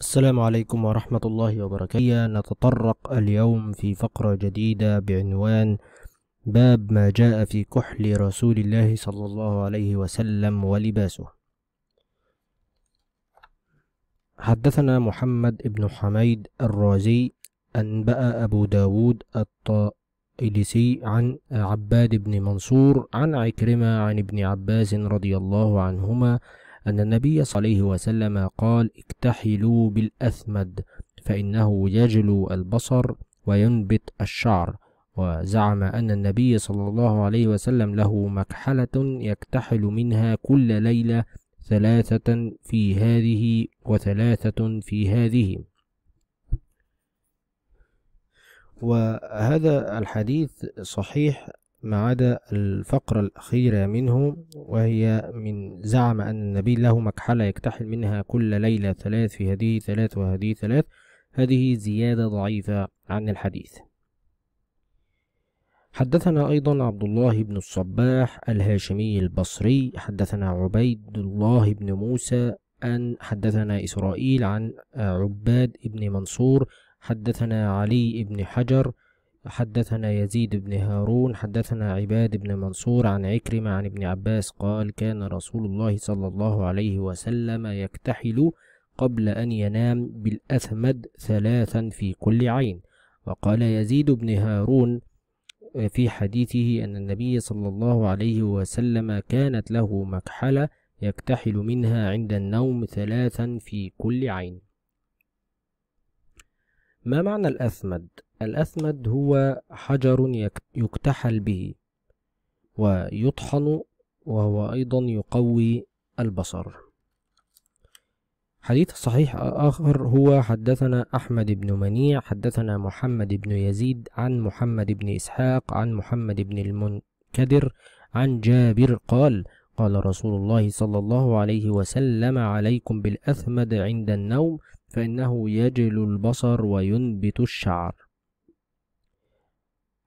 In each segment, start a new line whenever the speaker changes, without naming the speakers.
السلام عليكم ورحمة الله وبركاته نتطرق اليوم في فقرة جديدة بعنوان باب ما جاء في كحل رسول الله صلى الله عليه وسلم ولباسه حدثنا محمد بن حميد الرازي أنبأ أبو داود الطائلسي عن عباد بن منصور عن عكرمة عن ابن عباس رضي الله عنهما أن النبي صلى الله عليه وسلم قال اكتحلوا بالأثمد فإنه يجلو البصر وينبت الشعر وزعم أن النبي صلى الله عليه وسلم له مكحلة يكتحل منها كل ليلة ثلاثة في هذه وثلاثة في هذه وهذا الحديث صحيح ما عدا الفقرة الأخيرة منه وهي من زعم أن النبي له مكحلة يكتحل منها كل ليلة ثلاث في هذه ثلاث وهذه ثلاث هذه زيادة ضعيفة عن الحديث حدثنا أيضا عبد الله بن الصباح الهاشمي البصري حدثنا عبيد الله بن موسى أن حدثنا إسرائيل عن عباد بن منصور حدثنا علي بن حجر حدثنا يزيد بن هارون حدثنا عباد بن منصور عن عكرمة عن ابن عباس قال كان رسول الله صلى الله عليه وسلم يكتحل قبل أن ينام بالأثمد ثلاثا في كل عين وقال يزيد بن هارون في حديثه أن النبي صلى الله عليه وسلم كانت له مكحلة يكتحل منها عند النوم ثلاثا في كل عين ما معنى الأثمد؟ الأسمد هو حجر يكتحل به ويطحن وهو أيضا يقوي البصر حديث صحيح آخر هو حدثنا أحمد بن منيع حدثنا محمد بن يزيد عن محمد بن إسحاق عن محمد بن المنكدر عن جابر قال قال رسول الله صلى الله عليه وسلم عليكم بالأثمد عند النوم فإنه يجل البصر وينبت الشعر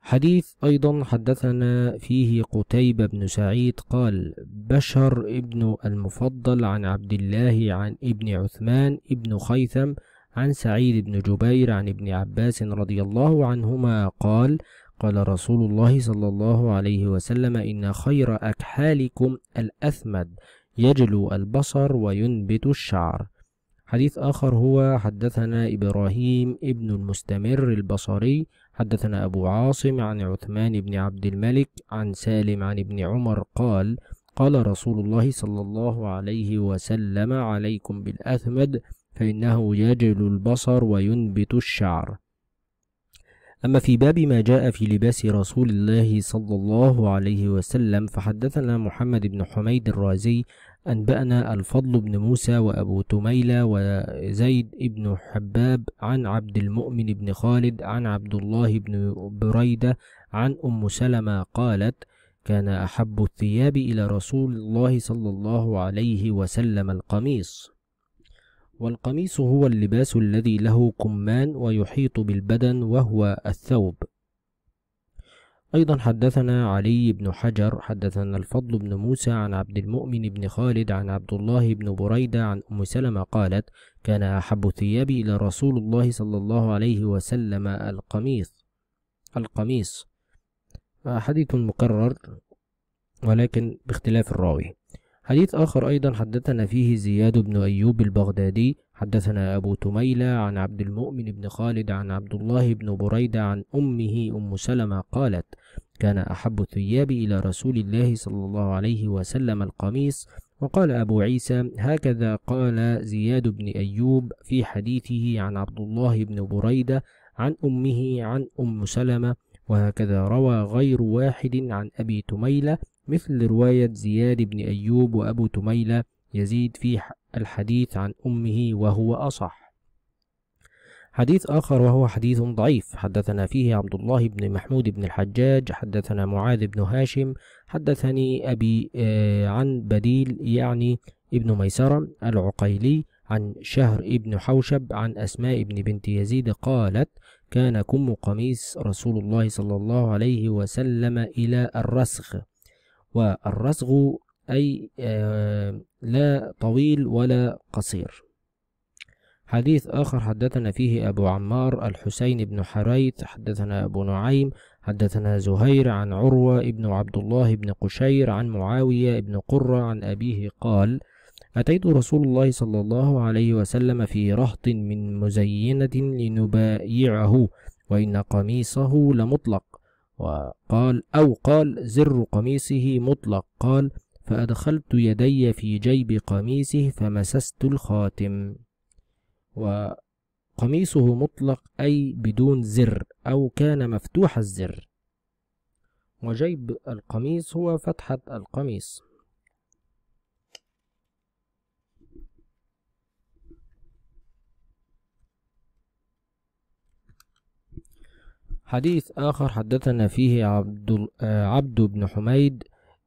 حديث أيضا حدثنا فيه قتيبة بن سعيد قال بشر ابن المفضل عن عبد الله عن ابن عثمان ابن خيثم عن سعيد بن جبير عن ابن عباس رضي الله عنهما قال قال رسول الله صلى الله عليه وسلم إن خير أكحالكم الأثمد يجلو البصر وينبت الشعر حديث آخر هو حدثنا إبراهيم ابن المستمر البصري حدثنا أبو عاصم عن عثمان بن عبد الملك عن سالم عن ابن عمر قال قال رسول الله صلى الله عليه وسلم عليكم بالأثمد فإنه يجل البصر وينبت الشعر أما في باب ما جاء في لباس رسول الله صلى الله عليه وسلم فحدثنا محمد بن حميد الرازي أنبأنا الفضل بن موسى وأبو تميلة وزيد بن حباب عن عبد المؤمن بن خالد عن عبد الله بن بريدة عن أم سلمة قالت كان أحب الثياب إلى رسول الله صلى الله عليه وسلم القميص والقميص هو اللباس الذي له كمان ويحيط بالبدن وهو الثوب أيضا حدثنا علي بن حجر حدثنا الفضل بن موسى عن عبد المؤمن بن خالد عن عبد الله بن بريدة عن أم سلمة قالت كان أحب الثياب إلى رسول الله صلى الله عليه وسلم القميص القميص حديث مكرر ولكن باختلاف الراوي حديث آخر أيضا حدثنا فيه زياد بن أيوب البغدادي حدثنا أبو تميلة عن عبد المؤمن بن خالد عن عبد الله بن بريدة عن أمه أم سلمة قالت كان أحب الثياب إلى رسول الله صلى الله عليه وسلم القميص وقال أبو عيسى هكذا قال زياد بن أيوب في حديثه عن عبد الله بن بريدة عن أمه عن أم سلمة وهكذا روى غير واحد عن أبي تميلة مثل رواية زياد بن أيوب وأبو تميلة يزيد في الحديث عن أمه وهو أصح حديث آخر وهو حديث ضعيف حدثنا فيه عبد الله بن محمود بن الحجاج حدثنا معاذ بن هاشم حدثني أبي آه، عن بديل يعني ابن ميسرة العقيلي عن شهر ابن حوشب عن أسماء ابن بنت يزيد قالت كان كم قميص رسول الله صلى الله عليه وسلم إلى الرسخ والرسغ أي آه، لا طويل ولا قصير حديث آخر حدثنا فيه أبو عمار الحسين بن حريث حدثنا أبو نعيم حدثنا زهير عن عروة بن عبد الله بن قشير عن معاوية بن قرة عن أبيه قال أتيت رسول الله صلى الله عليه وسلم في رهط من مزينة لنبايعه وإن قميصه لمطلق وقال أو قال زر قميصه مطلق قال فأدخلت يدي في جيب قميصه فمسست الخاتم وقميصه مطلق أي بدون زر أو كان مفتوح الزر وجيب القميص هو فتحة القميص حديث آخر حدثنا فيه عبد, آه، عبد بن حميد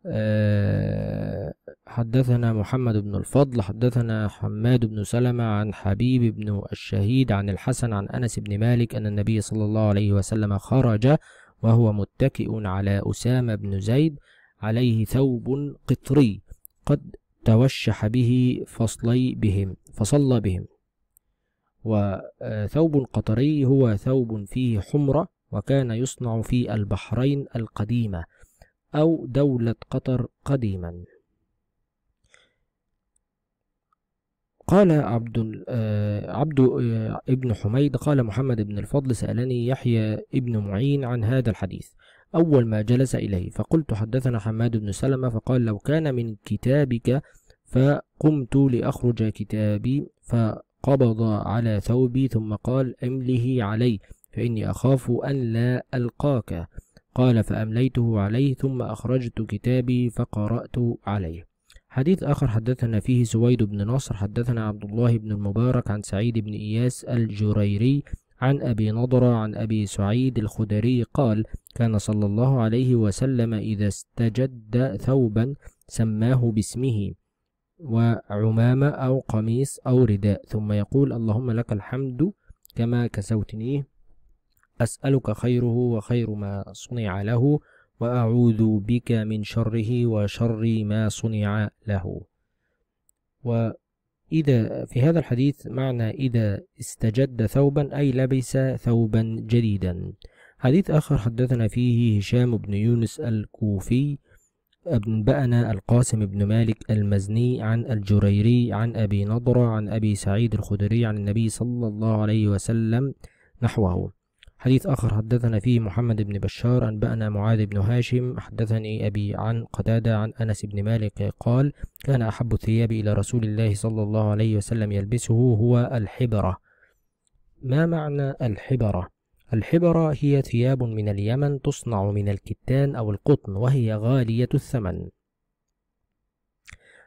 آه، حدثنا محمد بن الفضل حدثنا حماد بن سلمة عن حبيب بن الشهيد عن الحسن عن أنس بن مالك أن النبي صلى الله عليه وسلم خرج وهو متكئ على أسامة بن زيد عليه ثوب قطري قد توشح به فصلي بهم فصلى بهم وثوب آه، قطري هو ثوب فيه حمرة وكان يصنع في البحرين القديمة أو دولة قطر قديما قال عبد آه، عبد آه، ابن حميد قال محمد بن الفضل سألني يحيى ابن معين عن هذا الحديث أول ما جلس إليه فقلت حدثنا حماد بن سلمة فقال لو كان من كتابك فقمت لأخرج كتابي فقبض على ثوبي ثم قال امله علي فإني أخاف أن لا ألقاك قال فأمليته عليه ثم أخرجت كتابي فقرأت عليه حديث آخر حدثنا فيه سويد بن نصر حدثنا عبد الله بن المبارك عن سعيد بن إياس الجريري عن أبي نضرة عن أبي سعيد الخدري قال كان صلى الله عليه وسلم إذا استجد ثوبا سماه باسمه وعمامة أو قميص أو رداء ثم يقول اللهم لك الحمد كما كسوتنيه أسألك خيره وخير ما صنع له وأعوذ بك من شره وشر ما صنع له وإذا في هذا الحديث معنى إذا استجد ثوبا أي لبس ثوبا جديدا حديث آخر حدثنا فيه هشام بن يونس الكوفي أنبأنا القاسم بن مالك المزني عن الجريري عن أبي نضرة عن أبي سعيد الخدري عن النبي صلى الله عليه وسلم نحوه حديث آخر حدثنا فيه محمد بن بشار أنبأنا معاذ بن هاشم حدثني أبي عن قتادة عن أنس بن مالك قال كان أحب الثياب إلى رسول الله صلى الله عليه وسلم يلبسه هو الحبرة ما معنى الحبرة؟ الحبرة هي ثياب من اليمن تصنع من الكتان أو القطن وهي غالية الثمن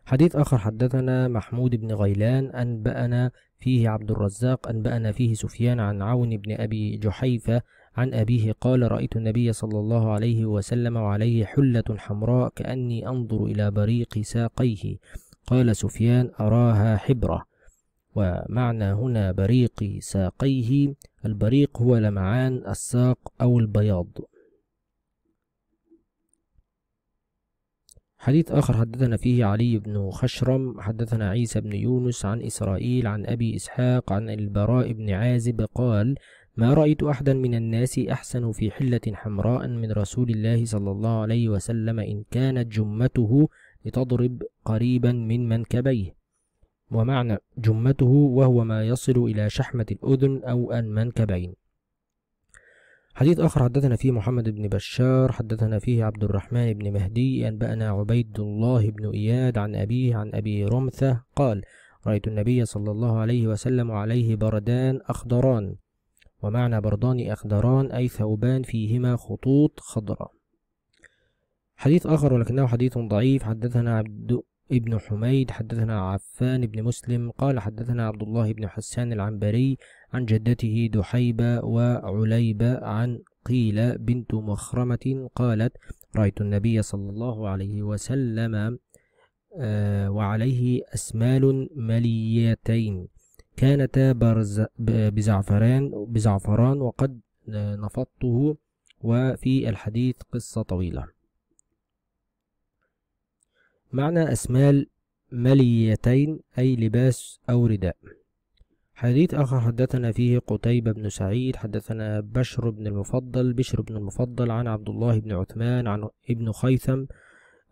حديث آخر حدثنا محمود بن غيلان أنبأنا فيه عبد الرزاق أنبأنا فيه سفيان عن عون بن أبي جحيفة عن أبيه قال رأيت النبي صلى الله عليه وسلم وعليه حلة حمراء كأني أنظر إلى بريق ساقيه قال سفيان أراها حبرة ومعنى هنا بريق ساقيه البريق هو لمعان الساق أو البياض حديث آخر حدثنا فيه علي بن خشرم حدثنا عيسى بن يونس عن إسرائيل عن أبي إسحاق عن البراء بن عازب قال ما رأيت أحدا من الناس أحسن في حلة حمراء من رسول الله صلى الله عليه وسلم إن كانت جمته لتضرب قريبا من منكبيه ومعنى جمته وهو ما يصل إلى شحمة الأذن أو المنكبين حديث آخر حدثنا فيه محمد بن بشار حدثنا فيه عبد الرحمن بن مهدي أنبأنا عبيد الله بن إياد عن أبيه عن أبي رمثة قال رأيت النبي صلى الله عليه وسلم عليه بردان أخضران ومعنى بردان أخضران أي ثوبان فيهما خطوط خضراء حديث آخر ولكنه حديث ضعيف حدثنا عبد ابن حميد حدثنا عفان بن مسلم قال حدثنا عبد الله بن حسان العنبري عن جدته دحيبة وعليبة عن قيل بنت مخرمة قالت رأيت النبي صلى الله عليه وسلم آه، وعليه أسمال مليتين كانتا برز بزعفران بزعفران وقد آه، نفضته وفي الحديث قصة طويلة معنى أسمال مليتين أي لباس أو رداء حديث آخر حدثنا فيه قتيبة بن سعيد حدثنا بشر بن المفضل بشر بن المفضل عن عبد الله بن عثمان عن ابن خيثم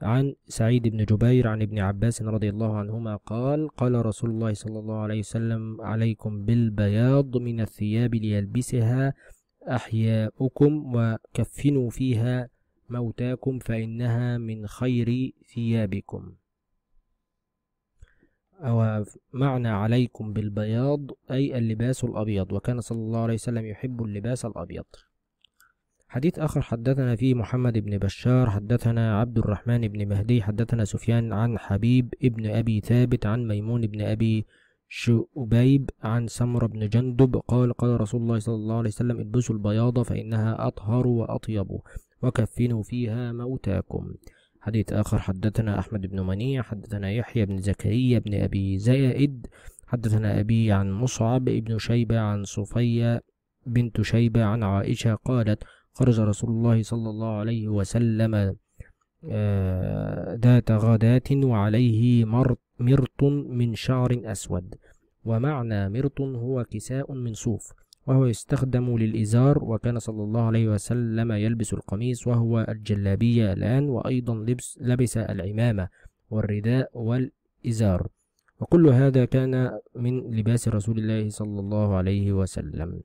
عن سعيد بن جبير عن ابن عباس رضي الله عنهما قال قال رسول الله صلى الله عليه وسلم عليكم بالبياض من الثياب ليلبسها أحياؤكم وكفنوا فيها موتاكم فإنها من خير ثيابكم أو معنى عليكم بالبياض أي اللباس الأبيض وكان صلى الله عليه وسلم يحب اللباس الأبيض حديث آخر حدثنا فيه محمد بن بشار حدثنا عبد الرحمن بن مهدي حدثنا سفيان عن حبيب ابن أبي ثابت عن ميمون بن أبي شؤبيب عن سمر بن جندب قال قال رسول الله صلى الله عليه وسلم البسوا البياض فإنها أطهر وأطيب وكفنوا فيها موتاكم حديث آخر حدثنا أحمد بن منيع حدثنا يحيى بن زكريا بن أبي زائد حدثنا أبي عن مصعب بن شيبة عن صفية بنت شيبة عن عائشة قالت خرج رسول الله صلى الله عليه وسلم آه، ذات غداة وعليه مرط من شعر أسود ومعنى مرط هو كساء من صوف وهو يستخدم للإزار وكان صلى الله عليه وسلم يلبس القميص وهو الجلابية الآن وأيضا لبس لبس العمامة والرداء والإزار وكل هذا كان من لباس رسول الله صلى الله عليه وسلم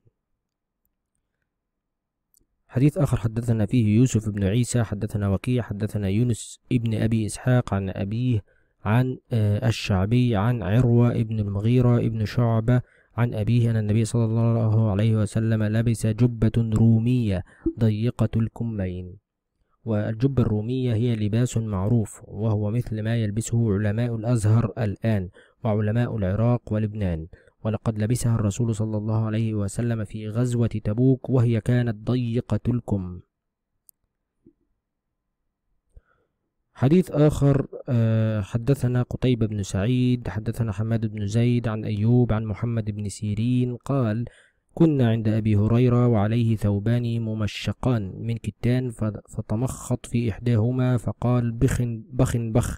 حديث آخر حدثنا فيه يوسف بن عيسى حدثنا وكيع حدثنا يونس ابن أبي إسحاق عن أبيه عن آه، الشعبي عن عروة ابن المغيرة ابن شعبة عن أبيه أن النبي صلى الله عليه وسلم لبس جبة رومية ضيقة الكمين والجبة الرومية هي لباس معروف وهو مثل ما يلبسه علماء الأزهر الآن وعلماء العراق ولبنان ولقد لبسها الرسول صلى الله عليه وسلم في غزوة تبوك وهي كانت ضيقة الكم حديث آخر آه، حدثنا قتيبة بن سعيد حدثنا حماد بن زيد عن أيوب عن محمد بن سيرين قال كنا عند أبي هريرة وعليه ثوبان ممشقان من كتان فتمخط في إحداهما فقال بخ بخ بخ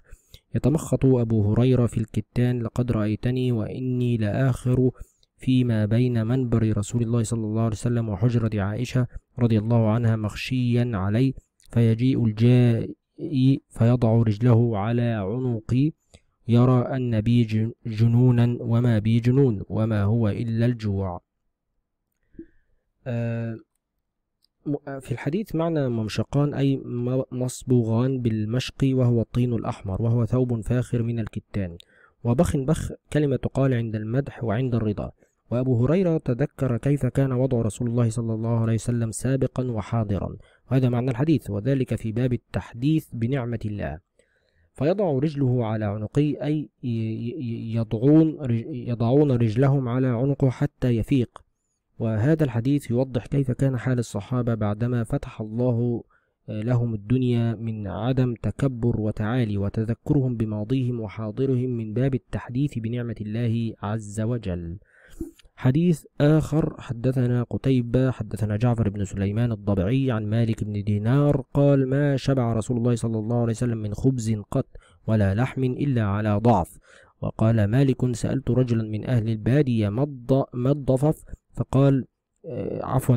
يتمخط أبو هريرة في الكتان لقد رأيتني وإني لآخر فيما بين منبر رسول الله صلى الله عليه وسلم وحجرة عائشة رضي الله عنها مخشيا علي فيجيء الجائع فيضع رجله على عنقي يرى أن بي جنونا وما بي جنون وما هو إلا الجوع آه، في الحديث معنى ممشقان أي مصبوغان بالمشق وهو الطين الأحمر وهو ثوب فاخر من الكتان وبخ بخ كلمة تقال عند المدح وعند الرضا وأبو هريرة تذكر كيف كان وضع رسول الله صلى الله عليه وسلم سابقا وحاضرا هذا معنى الحديث وذلك في باب التحديث بنعمة الله فيضع رجله على عنقي أي يضعون, يضعون رجلهم على عنقه حتى يفيق وهذا الحديث يوضح كيف كان حال الصحابة بعدما فتح الله آه، لهم الدنيا من عدم تكبر وتعالي وتذكرهم بماضيهم وحاضرهم من باب التحديث بنعمة الله عز وجل حديث آخر حدثنا قتيبة حدثنا جعفر بن سليمان الضبعي عن مالك بن دينار قال ما شبع رسول الله صلى الله عليه وسلم من خبز قط ولا لحم إلا على ضعف وقال مالك سألت رجلا من أهل البادية ما الضفف فقال آه، عفوا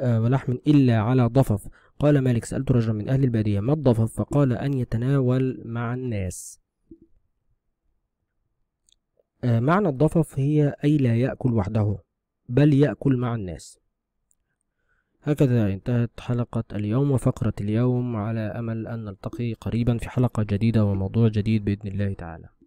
آه، ولحم إلا على ضفف قال مالك سألت رجلا من أهل البادية ما الضفف فقال أن يتناول مع الناس آه، معنى الضفف هي أي لا يأكل وحده بل يأكل مع الناس هكذا انتهت حلقة اليوم وفقرة اليوم على أمل أن نلتقي قريبا في حلقة جديدة وموضوع جديد بإذن الله تعالى